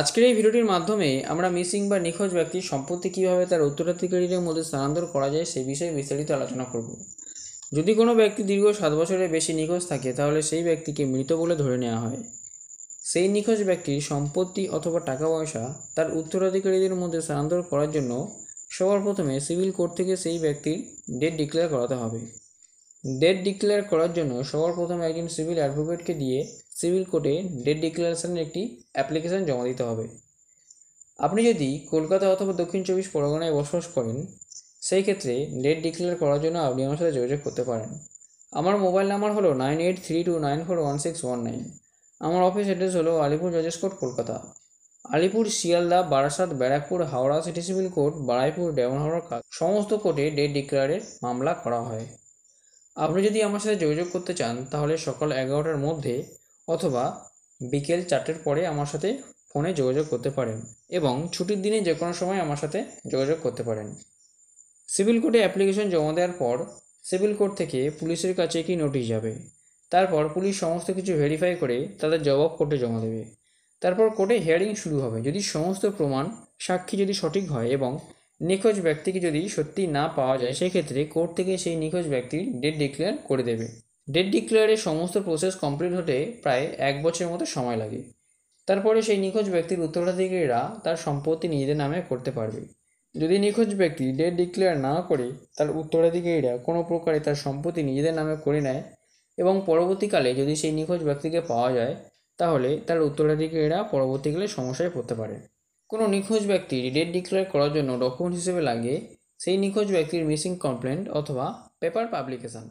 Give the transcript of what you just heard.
আজকের এই ভিডিওটির মাধ্যমে আমরা মিসিং বা নিখোঁজ ব্যক্তির সম্পত্তি কীভাবে তার উত্তরাধিকারীদের মধ্যে স্থানান্তর করা যায় সে বিষয়ে বিস্তারিত আলোচনা করব যদি কোনো ব্যক্তি দীর্ঘ সাত বছরের বেশি নিখোঁজ থাকে তাহলে সেই ব্যক্তিকে মৃত বলে ধরে নেওয়া হয় সেই নিখোঁজ ব্যক্তির সম্পত্তি অথবা টাকা পয়সা তার উত্তরাধিকারীদের মধ্যে স্থানান্তর করার জন্য সবার প্রথমে সিভিল কোর্ট থেকে সেই ব্যক্তির ডেট ডিক্লেয়ার করাতে হবে ডেট ডিক্লেয়ার করার জন্য সবার প্রথমে একজন সিভিল অ্যাডভোকেটকে দিয়ে সিভিল কোর্টে ডেট ডিক্লারেশনের একটি অ্যাপ্লিকেশন জমা দিতে হবে আপনি যদি কলকাতা অথবা দক্ষিণ চব্বিশ পরগনায় বসবাস করেন সেই ক্ষেত্রে ডেট ডিক্লেয়ার করার জন্য আপনি আমার সাথে যোগাযোগ করতে পারেন আমার মোবাইল নাম্বার হলো nine eight three two nine four one six one nine আমার অফিস অ্যাড্রেস হলো আলিপুর জজেস court Kolkata Alipur Sealdah Barasat Barrackpore Howrah city civil court Baruipur ডেমন হাওড়ার কাজ সমস্ত কোর্টে ডেট ডিক্লেয়ারের মামলা করা হয় আপনি যদি আমার সাথে যোগাযোগ করতে চান তাহলে সকাল এগারোটার মধ্যে অথবা বিকেল চারটের পরে আমার সাথে ফোনে যোগাযোগ করতে পারেন এবং ছুটির দিনে যে কোনো সময় আমার সাথে যোগাযোগ করতে পারেন সিভিল কোর্টে অ্যাপ্লিকেশন জমা দেওয়ার পর সিভিল কোর্ট থেকে পুলিশের কাছে একটি নোটিশ যাবে তারপর পুলিশ সমস্ত কিছু ভেরিফাই করে তাদের জবাব কোর্টে জমা দেবে তারপর কোর্টে হিয়ারিং শুরু হবে যদি সমস্ত প্রমাণ সাক্ষী যদি সঠিক হয় এবং নিখোঁজ ব্যক্তিকে যদি সত্যি না পাওয়া যায় সেক্ষেত্রে কোর্ট থেকে সেই নিখোঁজ ব্যক্তির ডেট ডিক্লেয়ার করে দেবে ডেট ডিক্লেয়ারের সমস্ত প্রসেস কমপ্লিট হতে প্রায় এক বছরের মতো সময় লাগে তারপরে সেই নিখোঁজ ব্যক্তির উত্তরাধিকারীরা তার সম্পত্তি নিজেদের নামে করতে পারবে যদি নিখোঁজ ব্যক্তি ডেট ডিক্লেয়ার না করে তার উত্তরাধিকারীরা কোনো প্রকারে তার সম্পত্তি নিজেদের নামে করে নেয় এবং পরবর্তীকালে যদি সেই নিখোঁজ ব্যক্তিকে পাওয়া যায় তাহলে তার উত্তরাধিকারীরা পরবর্তীকালে সমস্যায় পড়তে পারে কোনো নিখোঁজ ব্যক্তির ডেট ডিক্লেয়ার করার জন্য ডকুমেন্ট হিসেবে লাগে সেই নিখোঁজ ব্যক্তির মিসিং কমপ্লেন্ট অথবা পেপার পাবলিকেশন